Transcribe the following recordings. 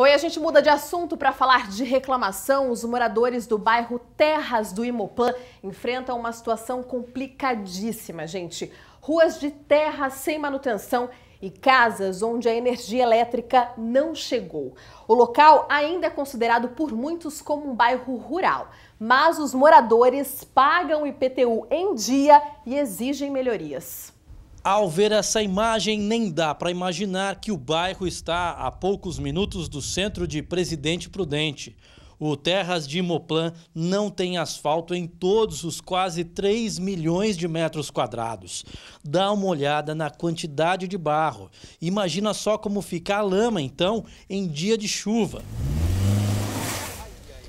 Bom, e a gente muda de assunto para falar de reclamação. Os moradores do bairro Terras do Imoplan enfrentam uma situação complicadíssima, gente. Ruas de terra sem manutenção e casas onde a energia elétrica não chegou. O local ainda é considerado por muitos como um bairro rural, mas os moradores pagam IPTU em dia e exigem melhorias. Ao ver essa imagem, nem dá para imaginar que o bairro está a poucos minutos do centro de Presidente Prudente. O Terras de Imoplan não tem asfalto em todos os quase 3 milhões de metros quadrados. Dá uma olhada na quantidade de barro. Imagina só como fica a lama, então, em dia de chuva.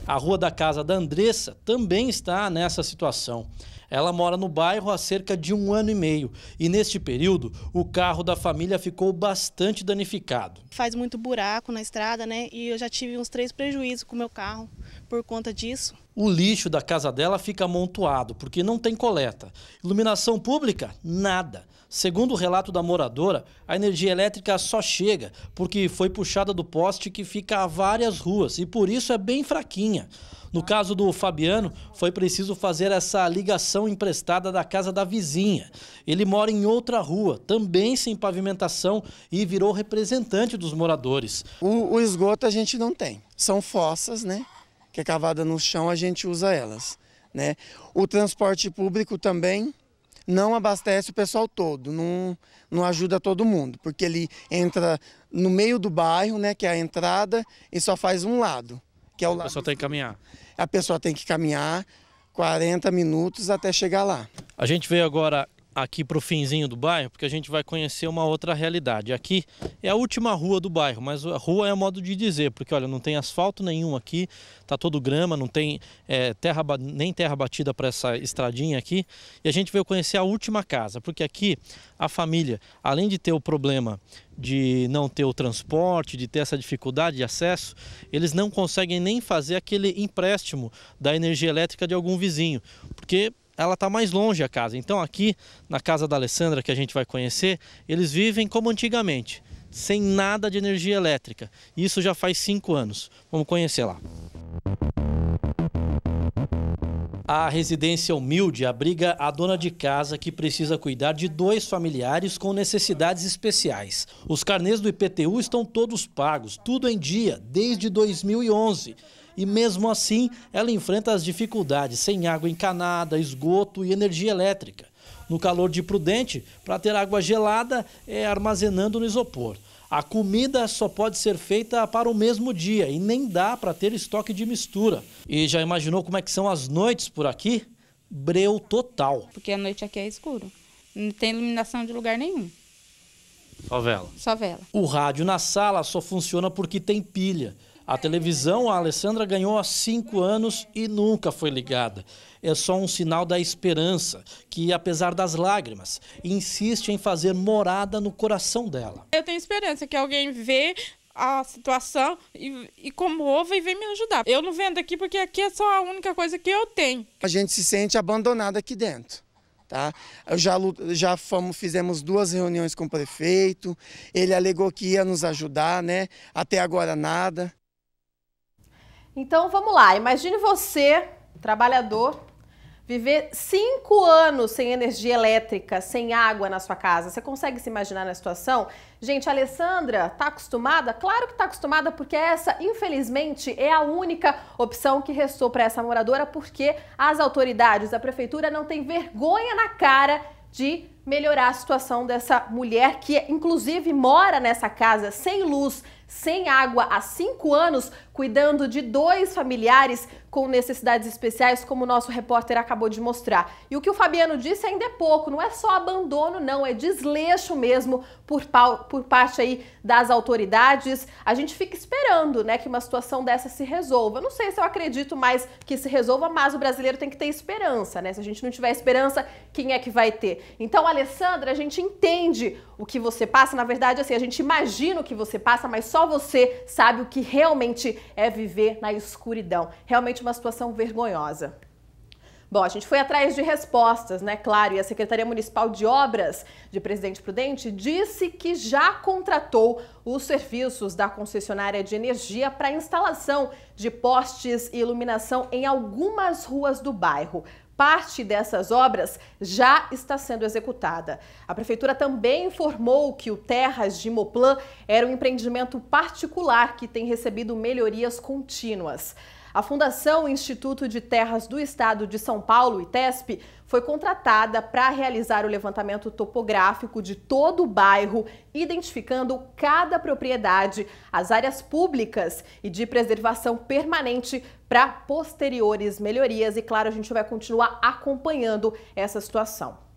A rua da casa da Andressa também está nessa situação. Ela mora no bairro há cerca de um ano e meio e, neste período, o carro da família ficou bastante danificado. Faz muito buraco na estrada, né? E eu já tive uns três prejuízos com o meu carro por conta disso. O lixo da casa dela fica amontoado, porque não tem coleta. Iluminação pública? Nada. Segundo o relato da moradora, a energia elétrica só chega porque foi puxada do poste que fica a várias ruas e por isso é bem fraquinha. No caso do Fabiano, foi preciso fazer essa ligação emprestada da casa da vizinha. Ele mora em outra rua, também sem pavimentação, e virou representante dos moradores. O, o esgoto a gente não tem. São fossas, né? Que é cavada no chão, a gente usa elas. Né? O transporte público também não abastece o pessoal todo, não, não ajuda todo mundo, porque ele entra no meio do bairro, né, que é a entrada, e só faz um lado que é o lado. A pessoa tem que caminhar. A pessoa tem que caminhar 40 minutos até chegar lá. A gente veio agora aqui para o finzinho do bairro, porque a gente vai conhecer uma outra realidade. Aqui é a última rua do bairro, mas a rua é modo de dizer, porque olha, não tem asfalto nenhum aqui, tá todo grama, não tem é, terra, nem terra batida para essa estradinha aqui. E a gente veio conhecer a última casa, porque aqui a família, além de ter o problema de não ter o transporte, de ter essa dificuldade de acesso, eles não conseguem nem fazer aquele empréstimo da energia elétrica de algum vizinho, porque ela está mais longe a casa. Então aqui na casa da Alessandra que a gente vai conhecer, eles vivem como antigamente, sem nada de energia elétrica. Isso já faz cinco anos. Vamos conhecer lá. A residência humilde abriga a dona de casa que precisa cuidar de dois familiares com necessidades especiais. Os carnês do IPTU estão todos pagos, tudo em dia, desde 2011 e mesmo assim ela enfrenta as dificuldades sem água encanada, esgoto e energia elétrica. No calor de Prudente, para ter água gelada é armazenando no isopor. A comida só pode ser feita para o mesmo dia e nem dá para ter estoque de mistura. E já imaginou como é que são as noites por aqui? Breu total. Porque a noite aqui é escuro. Não tem iluminação de lugar nenhum. Só vela. Só vela. O rádio na sala só funciona porque tem pilha. A televisão, a Alessandra ganhou há cinco anos e nunca foi ligada. É só um sinal da esperança, que apesar das lágrimas, insiste em fazer morada no coração dela. Eu tenho esperança que alguém vê a situação e, e comova e vem me ajudar. Eu não vendo aqui porque aqui é só a única coisa que eu tenho. A gente se sente abandonada aqui dentro. Tá? Eu já, já fomos, fizemos duas reuniões com o prefeito, ele alegou que ia nos ajudar, né? até agora nada. Então vamos lá, imagine você, trabalhador, viver cinco anos sem energia elétrica, sem água na sua casa. Você consegue se imaginar na situação? Gente, a Alessandra está acostumada? Claro que está acostumada, porque essa, infelizmente, é a única opção que restou para essa moradora, porque as autoridades da prefeitura não têm vergonha na cara de melhorar a situação dessa mulher que, inclusive, mora nessa casa sem luz, sem água há cinco anos, cuidando de dois familiares com necessidades especiais, como o nosso repórter acabou de mostrar. E o que o Fabiano disse ainda é pouco, não é só abandono, não, é desleixo mesmo por, por parte aí das autoridades. A gente fica esperando né, que uma situação dessa se resolva. Eu não sei se eu acredito mais que se resolva, mas o brasileiro tem que ter esperança, né? Se a gente não tiver esperança, quem é que vai ter? Então, Alessandra, a gente entende o que você passa, na verdade, assim, a gente imagina o que você passa, mas só só você sabe o que realmente é viver na escuridão. Realmente uma situação vergonhosa. Bom, a gente foi atrás de respostas, né? Claro, e a Secretaria Municipal de Obras de Presidente Prudente disse que já contratou os serviços da concessionária de energia para instalação de postes e iluminação em algumas ruas do bairro. Parte dessas obras já está sendo executada. A prefeitura também informou que o Terras de Moplan era um empreendimento particular que tem recebido melhorias contínuas. A Fundação Instituto de Terras do Estado de São Paulo, ITESP, foi contratada para realizar o levantamento topográfico de todo o bairro, identificando cada propriedade, as áreas públicas e de preservação permanente para posteriores melhorias. E claro, a gente vai continuar acompanhando essa situação.